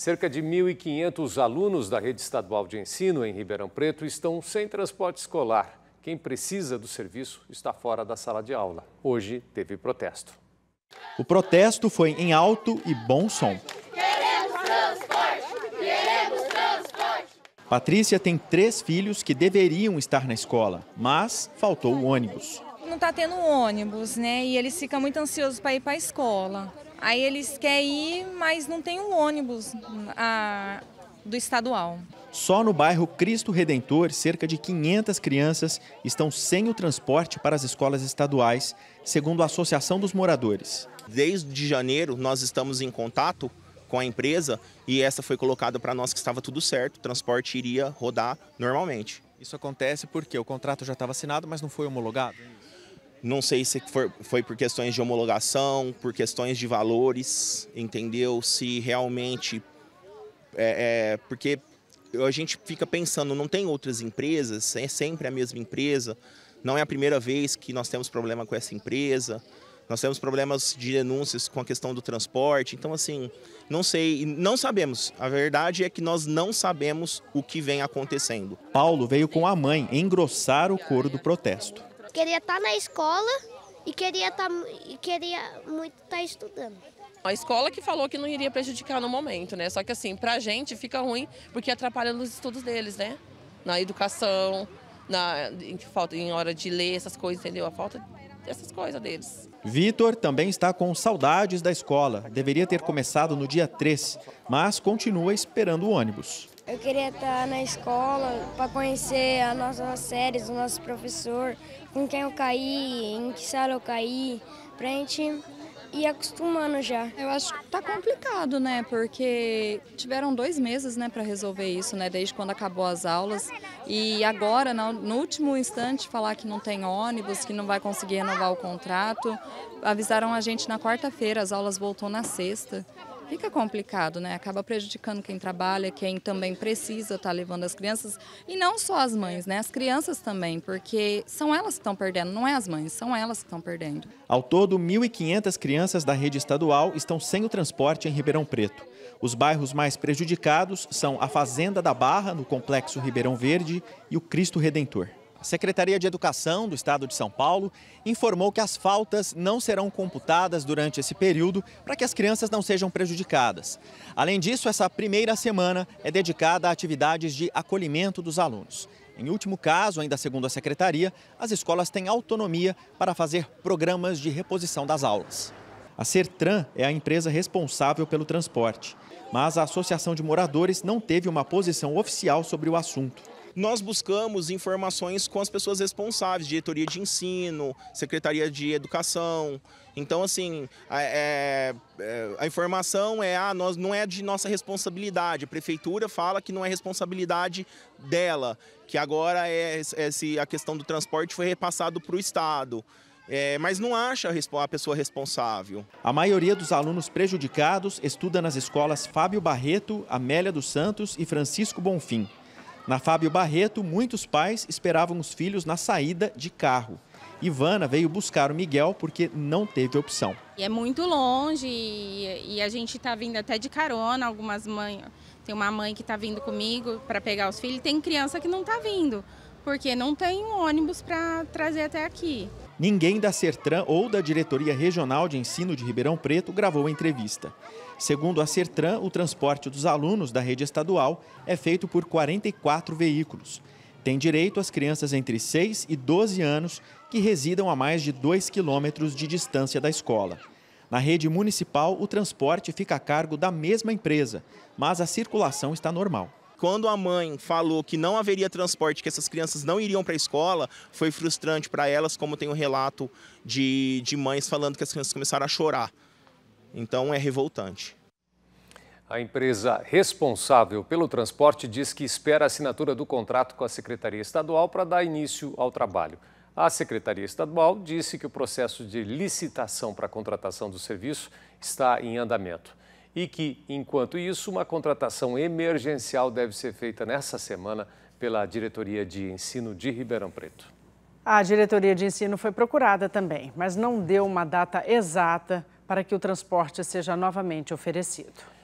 Cerca de 1.500 alunos da rede estadual de ensino em Ribeirão Preto estão sem transporte escolar. Quem precisa do serviço está fora da sala de aula. Hoje teve protesto. O protesto foi em alto e bom som. Queremos transporte! Queremos transporte! Patrícia tem três filhos que deveriam estar na escola, mas faltou o ônibus. Não está tendo ônibus, né? E eles ficam muito ansiosos para ir para a escola. Aí eles querem ir, mas não tem um ônibus a, do estadual. Só no bairro Cristo Redentor, cerca de 500 crianças estão sem o transporte para as escolas estaduais, segundo a Associação dos Moradores. Desde janeiro, nós estamos em contato com a empresa e essa foi colocada para nós que estava tudo certo, o transporte iria rodar normalmente. Isso acontece porque o contrato já estava assinado, mas não foi homologado? Não sei se for, foi por questões de homologação, por questões de valores, entendeu? Se realmente. É, é, porque a gente fica pensando, não tem outras empresas, é sempre a mesma empresa, não é a primeira vez que nós temos problema com essa empresa. Nós temos problemas de denúncias com a questão do transporte. Então, assim, não sei, não sabemos. A verdade é que nós não sabemos o que vem acontecendo. Paulo veio com a mãe engrossar o coro do protesto. Queria estar tá na escola e queria estar tá e queria muito estar tá estudando. A escola que falou que não iria prejudicar no momento, né? Só que assim, pra gente fica ruim porque atrapalha nos estudos deles, né? Na educação, na em falta em hora de ler essas coisas, entendeu? A falta dessas coisas deles. Vitor também está com saudades da escola. Deveria ter começado no dia 3, mas continua esperando o ônibus. Eu queria estar na escola para conhecer as nossas séries, o nosso professor, com quem eu caí, em que sala eu caí, para a gente ir acostumando já. Eu acho que tá complicado, né? Porque tiveram dois meses, né, para resolver isso, né? Desde quando acabou as aulas e agora, no último instante, falar que não tem ônibus, que não vai conseguir renovar o contrato. Avisaram a gente na quarta-feira, as aulas voltou na sexta fica complicado, né? Acaba prejudicando quem trabalha, quem também precisa estar tá levando as crianças. E não só as mães, né? As crianças também, porque são elas que estão perdendo, não é as mães, são elas que estão perdendo. Ao todo, 1.500 crianças da rede estadual estão sem o transporte em Ribeirão Preto. Os bairros mais prejudicados são a Fazenda da Barra, no Complexo Ribeirão Verde, e o Cristo Redentor. A Secretaria de Educação do Estado de São Paulo informou que as faltas não serão computadas durante esse período para que as crianças não sejam prejudicadas. Além disso, essa primeira semana é dedicada a atividades de acolhimento dos alunos. Em último caso, ainda segundo a secretaria, as escolas têm autonomia para fazer programas de reposição das aulas. A Sertran é a empresa responsável pelo transporte, mas a Associação de Moradores não teve uma posição oficial sobre o assunto. Nós buscamos informações com as pessoas responsáveis, diretoria de ensino, secretaria de educação. Então, assim, a, é, é, a informação é, ah, nós, não é de nossa responsabilidade. A prefeitura fala que não é responsabilidade dela, que agora é, é se a questão do transporte foi repassado para o Estado. É, mas não acha a pessoa responsável. A maioria dos alunos prejudicados estuda nas escolas Fábio Barreto, Amélia dos Santos e Francisco Bonfim. Na Fábio Barreto, muitos pais esperavam os filhos na saída de carro. Ivana veio buscar o Miguel porque não teve opção. É muito longe e a gente está vindo até de carona, algumas mães. Tem uma mãe que está vindo comigo para pegar os filhos, tem criança que não está vindo, porque não tem um ônibus para trazer até aqui. Ninguém da Sertran ou da Diretoria Regional de Ensino de Ribeirão Preto gravou a entrevista. Segundo a Sertran, o transporte dos alunos da rede estadual é feito por 44 veículos. Tem direito as crianças entre 6 e 12 anos que residam a mais de 2 quilômetros de distância da escola. Na rede municipal, o transporte fica a cargo da mesma empresa, mas a circulação está normal. Quando a mãe falou que não haveria transporte, que essas crianças não iriam para a escola, foi frustrante para elas, como tem o um relato de, de mães falando que as crianças começaram a chorar. Então é revoltante. A empresa responsável pelo transporte diz que espera a assinatura do contrato com a Secretaria Estadual para dar início ao trabalho. A Secretaria Estadual disse que o processo de licitação para a contratação do serviço está em andamento e que, enquanto isso, uma contratação emergencial deve ser feita nessa semana pela Diretoria de Ensino de Ribeirão Preto. A diretoria de ensino foi procurada também, mas não deu uma data exata para que o transporte seja novamente oferecido.